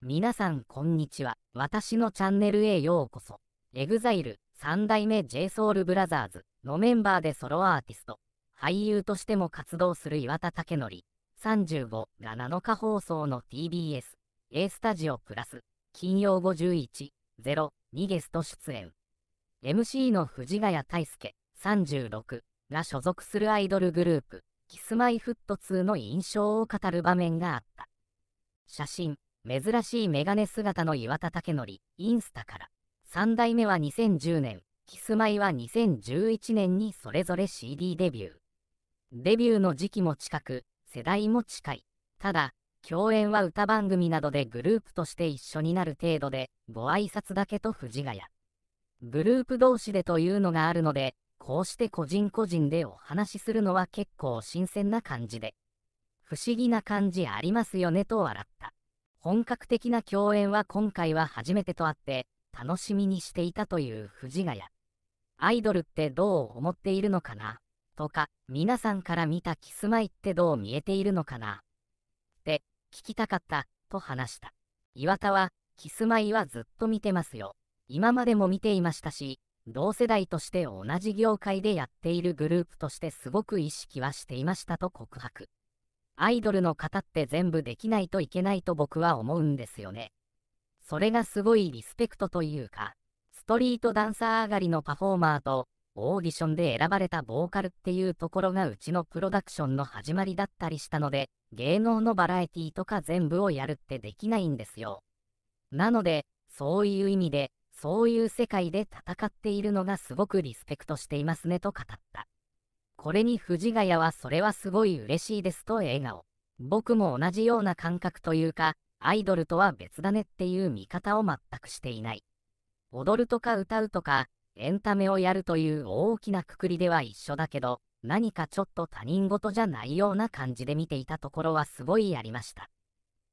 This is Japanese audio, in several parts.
皆さんこんにちは。私のチャンネルへようこそ。EXILE 3代目 JSOULBROTHERS のメンバーでソロアーティスト、俳優としても活動する岩田武則35が7日放送の TBS A スタジオプラス金曜51-0にゲスト出演。MC の藤ヶ谷太輔36が所属するアイドルグループキスマイフット2の印象を語る場面があった。写真珍しいメガネ姿の岩田武則、インスタから。3代目は2010年、キスマイは2011年にそれぞれ CD デビュー。デビューの時期も近く、世代も近い。ただ、共演は歌番組などでグループとして一緒になる程度で、ご挨拶だけと藤ヶ谷。グループ同士でというのがあるので、こうして個人個人でお話しするのは結構新鮮な感じで。不思議な感じありますよねと笑った。本格的な共演は今回は初めてとあって、楽しみにしていたという藤ヶ谷。アイドルってどう思っているのかなとか、皆さんから見たキスマイってどう見えているのかなって聞きたかった、と話した。岩田は、キスマイはずっと見てますよ。今までも見ていましたし、同世代として同じ業界でやっているグループとしてすごく意識はしていましたと告白。アイドルの方って全部できないといけないと僕は思うんですよね。それがすごいリスペクトというか、ストリートダンサー上がりのパフォーマーと、オーディションで選ばれたボーカルっていうところがうちのプロダクションの始まりだったりしたので、芸能のバラエティとか全部をやるってできないんですよ。なので、そういう意味で、そういう世界で戦っているのがすごくリスペクトしていますねと語った。これに藤ヶ谷はそれはすごい嬉しいですと笑顔。僕も同じような感覚というか、アイドルとは別だねっていう見方を全くしていない。踊るとか歌うとか、エンタメをやるという大きなくくりでは一緒だけど、何かちょっと他人事じゃないような感じで見ていたところはすごいありました。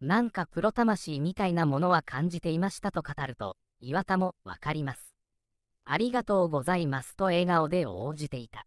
なんかプロ魂みたいなものは感じていましたと語ると、岩田もわかります。ありがとうございますと笑顔で応じていた。